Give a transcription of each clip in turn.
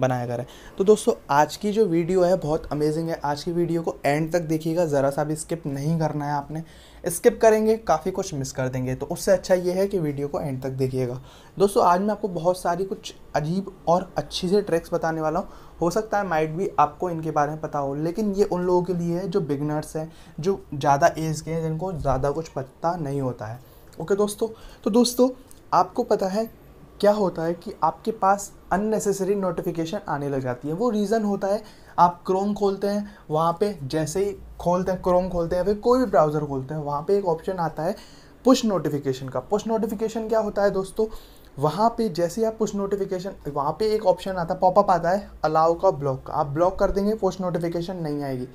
बनाया करें तो दोस्तों आज की जो वीडियो है बहुत अमेजिंग है आज की वीडियो को एंड तक देखिएगा ज़रा सा भी स्किप नहीं करना है आपने स्किप करेंगे काफ़ी कुछ मिस कर देंगे तो उससे अच्छा ये है कि वीडियो को एंड तक देखिएगा दोस्तों आज मैं आपको बहुत सारी कुछ अजीब और अच्छी से ट्रिक्स बताने वाला हूँ हो सकता है माइट भी आपको इनके बारे में पता हो लेकिन ये उन लोगों के लिए है जो बिगनर्स हैं जो ज़्यादा एज के हैं जिनको ज़्यादा कुछ पता नहीं होता है ओके दोस्तों तो दोस्तों आपको पता है क्या होता है कि आपके पास अननेसेसरी नोटिफिकेशन आने लग जाती है वो रीज़न होता है आप क्रोम खोलते हैं वहाँ पे जैसे ही खोलते हैं क्रोम खोलते हैं फिर कोई भी ब्राउज़र खोलते हैं वहाँ पे एक ऑप्शन आता है पुश नोटिफिकेशन का पुश नोटिफिकेशन क्या होता है दोस्तों वहाँ पे जैसे ही आप पुश नोटिफिकेशन वहाँ पे एक ऑप्शन आता है पॉपअप आता है अलाउ का ब्लॉक का आप ब्लॉक कर देंगे पुश नोटिफिकेशन नहीं आएगी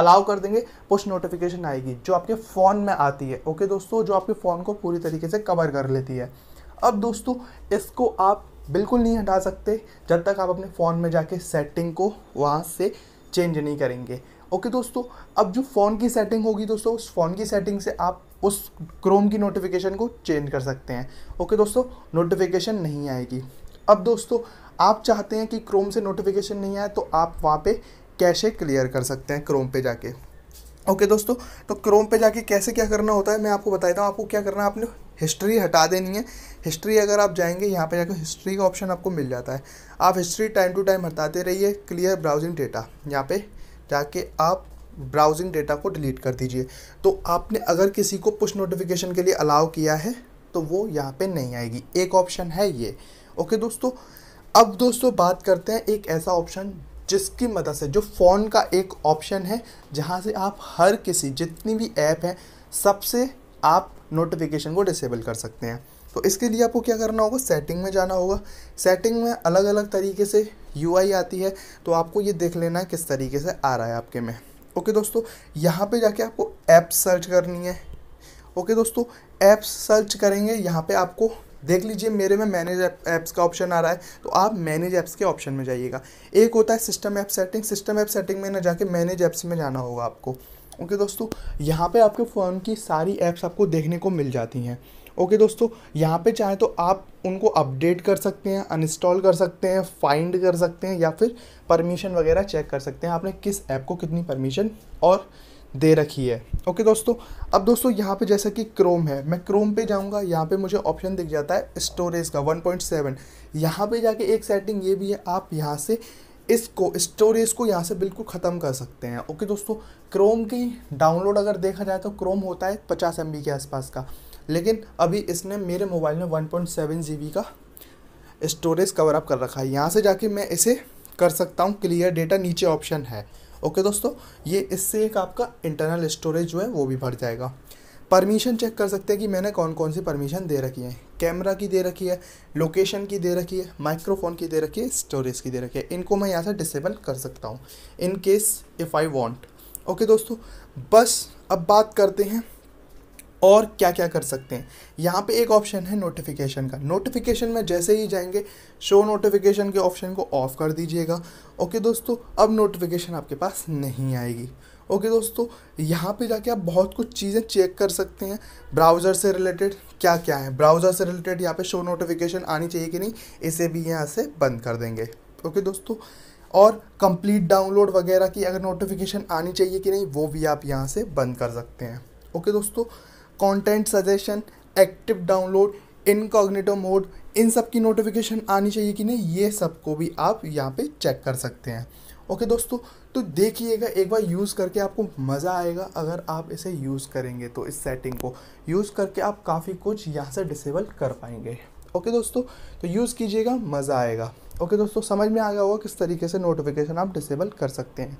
अलाउ कर देंगे पुश नोटिफिकेशन आएगी जो आपके फ़ोन में आती है ओके दोस्तों जो आपके फ़ोन को पूरी तरीके से कवर कर लेती है अब दोस्तों इसको आप बिल्कुल नहीं हटा सकते जब तक आप अपने फ़ोन में जाके सेटिंग को वहाँ से चेंज नहीं करेंगे ओके दोस्तों अब जो फ़ोन की सेटिंग होगी दोस्तों उस फ़ोन की सेटिंग से आप उस क्रोम की नोटिफिकेशन को चेंज कर सकते हैं ओके दोस्तों नोटिफिकेशन नहीं आएगी अब दोस्तों आप चाहते हैं कि क्रोम से नोटिफिकेशन नहीं आए तो आप वहाँ पे कैशे क्लियर कर सकते हैं क्रोम पे जाके ओके दोस्तों तो क्रोम पे जाके कैसे क्या करना होता है मैं आपको बताता हूँ आपको क्या करना है आपने हिस्ट्री हटा देनी है हिस्ट्री अगर आप जाएंगे यहाँ पे जाकर हिस्ट्री का ऑप्शन आपको मिल जाता है आप हिस्ट्री टाइम टू टाइम हटाते रहिए क्लियर ब्राउजिंग डेटा यहाँ पे जाके आप ब्राउजिंग डेटा को डिलीट कर दीजिए तो आपने अगर किसी को पुश नोटिफिकेशन के लिए अलाउ किया है तो वो यहाँ पे नहीं आएगी एक ऑप्शन है ये ओके दोस्तों अब दोस्तों बात करते हैं एक ऐसा ऑप्शन जिसकी मदद से जो फ़ोन का एक ऑप्शन है जहाँ से आप हर किसी जितनी भी ऐप है सबसे आप नोटिफिकेशन को डिसेबल कर सकते हैं तो इसके लिए आपको क्या करना होगा सेटिंग में जाना होगा सेटिंग में अलग अलग तरीके से यू आती है तो आपको ये देख लेना है किस तरीके से आ रहा है आपके में ओके दोस्तों यहाँ पे जाके आपको ऐप सर्च करनी है ओके दोस्तों ऐप्स सर्च करेंगे यहाँ पे आपको देख लीजिए मेरे में मैनेज ऐप्स का ऑप्शन आ रहा है तो आप मैनेज ऐप्स के ऑप्शन में जाइएगा एक होता है system app setting system app setting में ना जाके मैनेज ऐप्स में जाना होगा आपको ओके okay, दोस्तों यहाँ पे आपके फ़ोन की सारी ऐप्स आपको देखने को मिल जाती हैं ओके okay, दोस्तों यहाँ पे चाहे तो आप उनको अपडेट कर सकते हैं अनइंस्टॉल कर सकते हैं फाइंड कर सकते हैं या फिर परमिशन वगैरह चेक कर सकते हैं आपने किस ऐप को कितनी परमिशन और दे रखी है ओके okay, दोस्तों अब दोस्तों यहाँ पे जैसा कि क्रोम है मैं क्रोम पे जाऊँगा यहाँ पे मुझे ऑप्शन दिख जाता है स्टोरेज का 1.7 पॉइंट सेवन यहाँ पर जाके एक सेटिंग ये भी है आप यहाँ से इसको स्टोरेज को यहाँ से बिल्कुल ख़त्म कर सकते हैं ओके दोस्तों क्रोम की डाउनलोड अगर देखा जाए तो क्रोम होता है पचास एम के आसपास का लेकिन अभी इसने मेरे मोबाइल में one point seven G B का स्टोरेज कवर अप कर रखा है यहाँ से जाके मैं इसे कर सकता हूँ क्लियर डेटा नीचे ऑप्शन है ओके दोस्तों ये इससे एक आपका इंटरनल स्टोरेज जो है वो भी भर जाएगा परमिशन चेक कर सकते हैं कि मैंने कौन कौन सी परमिशन दे रखी है कैमरा की दे रखी है लोकेशन की दे रखी है माइक्रोफोन की दे रखी है स्टोरेज की दे रखी है इनको मैं यहाँ से डिसेबल कर सकता हूँ in case if I want okay दोस्तों बस अब बात करते हैं और क्या क्या कर सकते हैं यहाँ पे एक ऑप्शन है नोटिफिकेशन का नोटिफिकेशन में जैसे ही जाएंगे शो नोटिफिकेशन के ऑप्शन को ऑफ़ कर दीजिएगा ओके दोस्तों अब नोटिफिकेशन आपके पास नहीं आएगी ओके दोस्तों यहाँ पे जाके आप बहुत कुछ चीज़ें चेक कर सकते हैं ब्राउज़र से रिलेटेड क्या क्या है ब्राउज़र से रिलेटेड यहाँ पे शो नोटिफिकेशन आनी चाहिए कि नहीं इसे भी यहाँ से बंद कर देंगे ओके दोस्तों और कंप्लीट डाउनलोड वगैरह की अगर नोटिफिकेशन आनी चाहिए कि नहीं वो भी आप यहाँ से बंद कर सकते हैं ओके दोस्तों content suggestion active download incognito mode इन सब की नोटिफिकेशन आनी चाहिए कि नहीं ये सब को भी आप यहाँ पे चेक कर सकते हैं ओके दोस्तों तो देखिएगा एक बार यूज़ करके आपको मज़ा आएगा अगर आप इसे यूज़ करेंगे तो इस सेटिंग को यूज़ करके आप काफ़ी कुछ यहाँ से डिसेबल कर पाएंगे ओके दोस्तों तो यूज़ कीजिएगा मज़ा आएगा ओके दोस्तों समझ में आ गया होगा किस तरीके से नोटिफिकेशन आप डिसेबल कर सकते हैं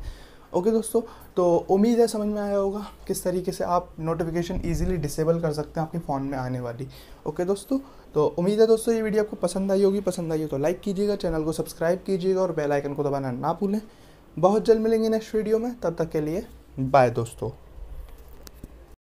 ओके दोस्तों तो उम्मीद है समझ में आया होगा किस तरीके से आप नोटिफिकेशन इजीली डिसेबल कर सकते हैं आपके फ़ोन में आने वाली ओके दोस्तों तो उम्मीद है दोस्तों ये वीडियो आपको पसंद आई होगी पसंद आई हो तो लाइक कीजिएगा चैनल को सब्सक्राइब कीजिएगा और बेल आइकन को दबाना ना भूलें बहुत जल्द मिलेंगे नेक्स्ट वीडियो में तब तक के लिए बाय दोस्तों